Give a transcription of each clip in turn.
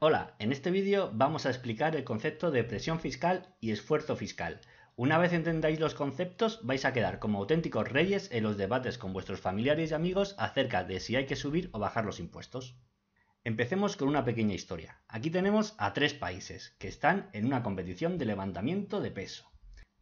Hola, en este vídeo vamos a explicar el concepto de presión fiscal y esfuerzo fiscal. Una vez entendáis los conceptos vais a quedar como auténticos reyes en los debates con vuestros familiares y amigos acerca de si hay que subir o bajar los impuestos. Empecemos con una pequeña historia. Aquí tenemos a tres países que están en una competición de levantamiento de peso.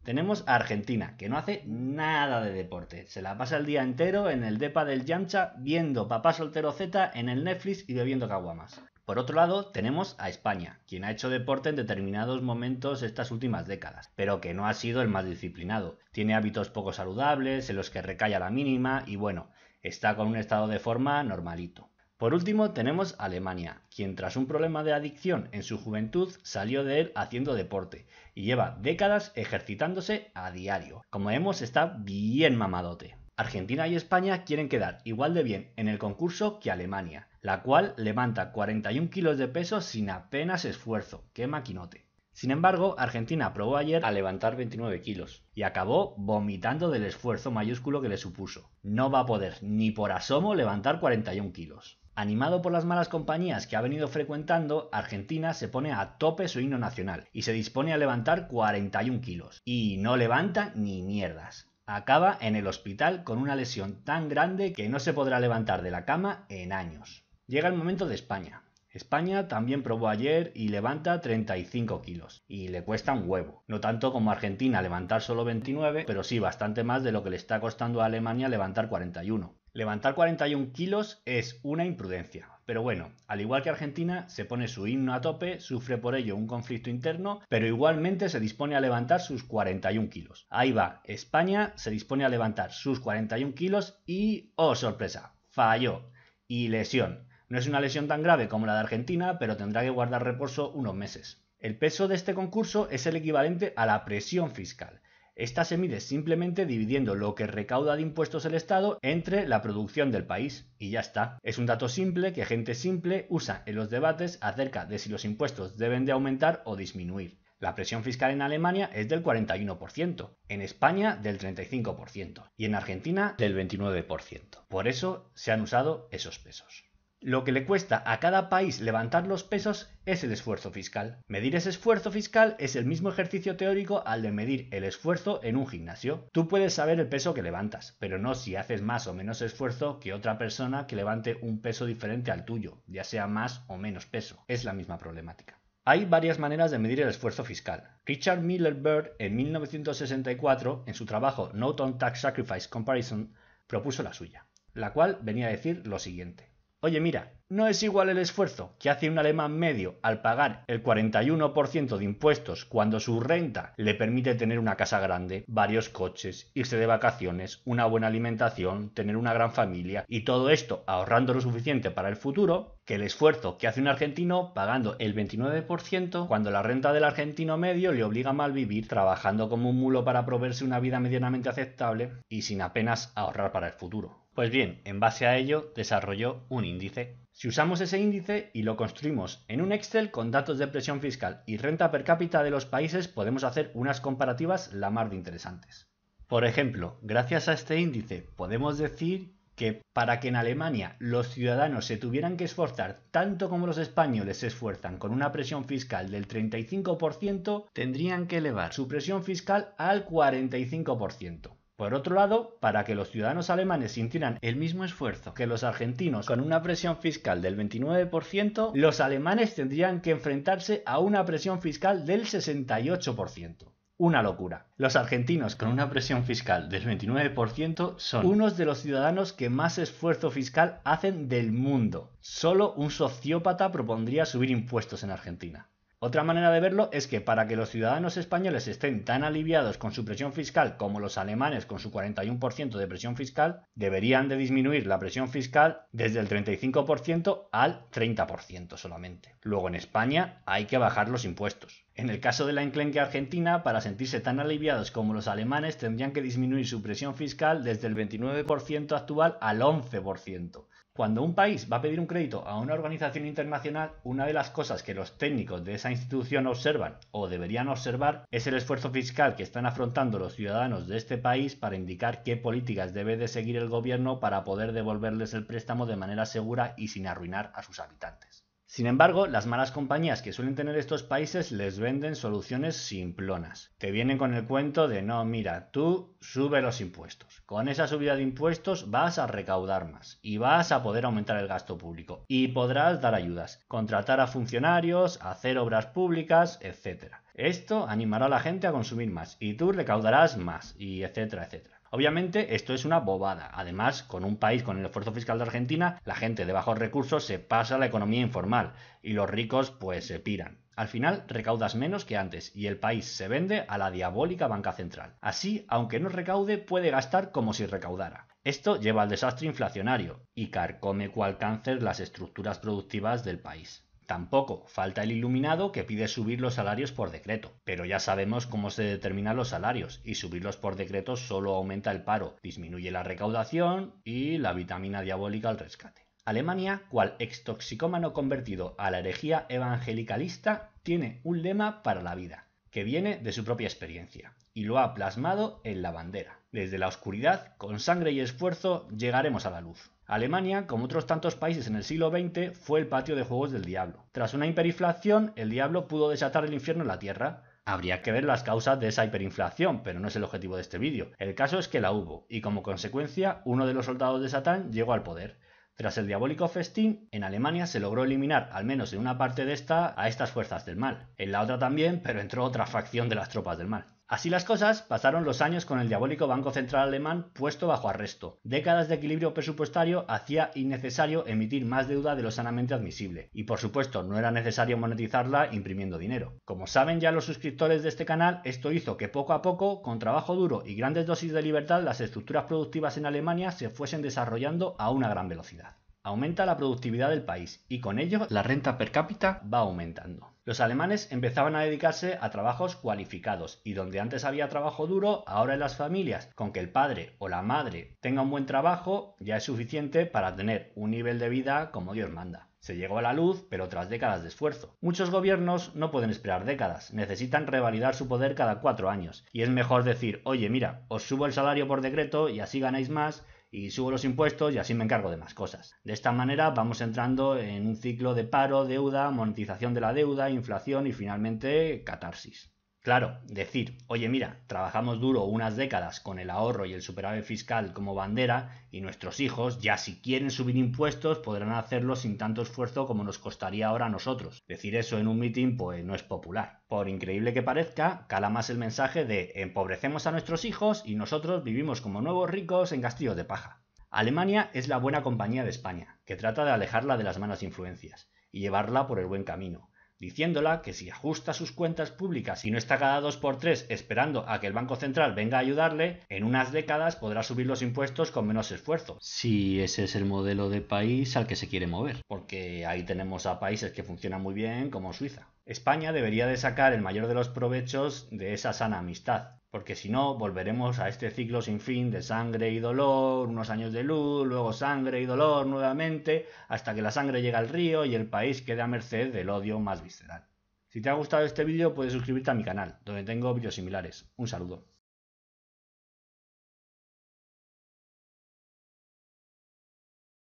Tenemos a Argentina, que no hace nada de deporte. Se la pasa el día entero en el depa del Yamcha viendo Papá Soltero Z en el Netflix y bebiendo caguamas. Por otro lado, tenemos a España, quien ha hecho deporte en determinados momentos estas últimas décadas, pero que no ha sido el más disciplinado. Tiene hábitos poco saludables, en los que recalla la mínima y bueno, está con un estado de forma normalito. Por último, tenemos a Alemania, quien tras un problema de adicción en su juventud salió de él haciendo deporte y lleva décadas ejercitándose a diario. Como vemos, está bien mamadote. Argentina y España quieren quedar igual de bien en el concurso que Alemania, la cual levanta 41 kilos de peso sin apenas esfuerzo. ¡Qué maquinote! Sin embargo, Argentina probó ayer a levantar 29 kilos y acabó vomitando del esfuerzo mayúsculo que le supuso. No va a poder ni por asomo levantar 41 kilos. Animado por las malas compañías que ha venido frecuentando, Argentina se pone a tope su himno nacional y se dispone a levantar 41 kilos. Y no levanta ni mierdas acaba en el hospital con una lesión tan grande que no se podrá levantar de la cama en años. Llega el momento de España. España también probó ayer y levanta 35 kilos, y le cuesta un huevo. No tanto como Argentina levantar solo 29, pero sí bastante más de lo que le está costando a Alemania levantar 41. Levantar 41 kilos es una imprudencia. Pero bueno, al igual que Argentina, se pone su himno a tope, sufre por ello un conflicto interno, pero igualmente se dispone a levantar sus 41 kilos. Ahí va, España se dispone a levantar sus 41 kilos y, oh sorpresa, falló. Y lesión. No es una lesión tan grave como la de Argentina, pero tendrá que guardar reposo unos meses. El peso de este concurso es el equivalente a la presión fiscal. Esta se mide simplemente dividiendo lo que recauda de impuestos el Estado entre la producción del país y ya está. Es un dato simple que gente simple usa en los debates acerca de si los impuestos deben de aumentar o disminuir. La presión fiscal en Alemania es del 41%, en España del 35% y en Argentina del 29%. Por eso se han usado esos pesos. Lo que le cuesta a cada país levantar los pesos es el esfuerzo fiscal. Medir ese esfuerzo fiscal es el mismo ejercicio teórico al de medir el esfuerzo en un gimnasio. Tú puedes saber el peso que levantas, pero no si haces más o menos esfuerzo que otra persona que levante un peso diferente al tuyo, ya sea más o menos peso. Es la misma problemática. Hay varias maneras de medir el esfuerzo fiscal. Richard Miller Bird, en 1964, en su trabajo Note on Tax Sacrifice Comparison, propuso la suya, la cual venía a decir lo siguiente. Oye, mira, no es igual el esfuerzo que hace un alemán medio al pagar el 41% de impuestos cuando su renta le permite tener una casa grande, varios coches, irse de vacaciones, una buena alimentación, tener una gran familia y todo esto ahorrando lo suficiente para el futuro, que el esfuerzo que hace un argentino pagando el 29% cuando la renta del argentino medio le obliga a malvivir trabajando como un mulo para proveerse una vida medianamente aceptable y sin apenas ahorrar para el futuro. Pues bien, en base a ello desarrolló un índice. Si usamos ese índice y lo construimos en un Excel con datos de presión fiscal y renta per cápita de los países, podemos hacer unas comparativas la más de interesantes. Por ejemplo, gracias a este índice podemos decir que para que en Alemania los ciudadanos se tuvieran que esforzar tanto como los españoles se esfuerzan con una presión fiscal del 35%, tendrían que elevar su presión fiscal al 45%. Por otro lado, para que los ciudadanos alemanes sintieran el mismo esfuerzo que los argentinos con una presión fiscal del 29%, los alemanes tendrían que enfrentarse a una presión fiscal del 68%. Una locura. Los argentinos con una presión fiscal del 29% son unos de los ciudadanos que más esfuerzo fiscal hacen del mundo. Solo un sociópata propondría subir impuestos en Argentina. Otra manera de verlo es que para que los ciudadanos españoles estén tan aliviados con su presión fiscal como los alemanes con su 41% de presión fiscal, deberían de disminuir la presión fiscal desde el 35% al 30% solamente. Luego en España hay que bajar los impuestos. En el caso de la enclenque argentina, para sentirse tan aliviados como los alemanes, tendrían que disminuir su presión fiscal desde el 29% actual al 11%. Cuando un país va a pedir un crédito a una organización internacional, una de las cosas que los técnicos de esa institución observan o deberían observar es el esfuerzo fiscal que están afrontando los ciudadanos de este país para indicar qué políticas debe de seguir el gobierno para poder devolverles el préstamo de manera segura y sin arruinar a sus habitantes. Sin embargo, las malas compañías que suelen tener estos países les venden soluciones simplonas. Te vienen con el cuento de no, mira, tú sube los impuestos. Con esa subida de impuestos vas a recaudar más y vas a poder aumentar el gasto público y podrás dar ayudas, contratar a funcionarios, hacer obras públicas, etc. Esto animará a la gente a consumir más y tú recaudarás más y etcétera, etcétera. Obviamente esto es una bobada. Además, con un país con el esfuerzo fiscal de Argentina, la gente de bajos recursos se pasa a la economía informal y los ricos pues se piran. Al final recaudas menos que antes y el país se vende a la diabólica banca central. Así, aunque no recaude, puede gastar como si recaudara. Esto lleva al desastre inflacionario y carcome cual cáncer las estructuras productivas del país. Tampoco falta el iluminado que pide subir los salarios por decreto, pero ya sabemos cómo se determinan los salarios y subirlos por decreto solo aumenta el paro, disminuye la recaudación y la vitamina diabólica al rescate. Alemania, cual extoxicómano convertido a la herejía evangelicalista, tiene un lema para la vida, que viene de su propia experiencia, y lo ha plasmado en la bandera. Desde la oscuridad, con sangre y esfuerzo, llegaremos a la luz. Alemania, como otros tantos países en el siglo XX, fue el patio de juegos del diablo. Tras una hiperinflación, el diablo pudo desatar el infierno en la Tierra. Habría que ver las causas de esa hiperinflación, pero no es el objetivo de este vídeo. El caso es que la hubo, y como consecuencia, uno de los soldados de Satán llegó al poder. Tras el diabólico festín, en Alemania se logró eliminar, al menos en una parte de esta, a estas fuerzas del mal. En la otra también, pero entró otra facción de las tropas del mal. Así las cosas, pasaron los años con el diabólico Banco Central Alemán puesto bajo arresto. Décadas de equilibrio presupuestario hacía innecesario emitir más deuda de lo sanamente admisible, y por supuesto no era necesario monetizarla imprimiendo dinero. Como saben ya los suscriptores de este canal, esto hizo que poco a poco, con trabajo duro y grandes dosis de libertad, las estructuras productivas en Alemania se fuesen desarrollando a una gran velocidad aumenta la productividad del país y con ello la renta per cápita va aumentando. Los alemanes empezaban a dedicarse a trabajos cualificados y donde antes había trabajo duro, ahora en las familias, con que el padre o la madre tenga un buen trabajo ya es suficiente para tener un nivel de vida como Dios manda. Se llegó a la luz, pero tras décadas de esfuerzo. Muchos gobiernos no pueden esperar décadas, necesitan revalidar su poder cada cuatro años. Y es mejor decir, oye, mira, os subo el salario por decreto y así ganáis más, y subo los impuestos y así me encargo de más cosas. De esta manera vamos entrando en un ciclo de paro, deuda, monetización de la deuda, inflación y finalmente catarsis. Claro, decir, oye mira, trabajamos duro unas décadas con el ahorro y el superávit fiscal como bandera y nuestros hijos ya si quieren subir impuestos podrán hacerlo sin tanto esfuerzo como nos costaría ahora a nosotros. Decir eso en un mitin pues no es popular. Por increíble que parezca, cala más el mensaje de empobrecemos a nuestros hijos y nosotros vivimos como nuevos ricos en castillos de paja. Alemania es la buena compañía de España, que trata de alejarla de las malas influencias y llevarla por el buen camino diciéndola que si ajusta sus cuentas públicas y no está cada dos por tres esperando a que el Banco Central venga a ayudarle, en unas décadas podrá subir los impuestos con menos esfuerzo. Si ese es el modelo de país al que se quiere mover. Porque ahí tenemos a países que funcionan muy bien, como Suiza. España debería de sacar el mayor de los provechos de esa sana amistad, porque si no volveremos a este ciclo sin fin de sangre y dolor, unos años de luz, luego sangre y dolor nuevamente, hasta que la sangre llega al río y el país queda a merced del odio más visceral. Si te ha gustado este vídeo puedes suscribirte a mi canal, donde tengo vídeos similares. Un saludo.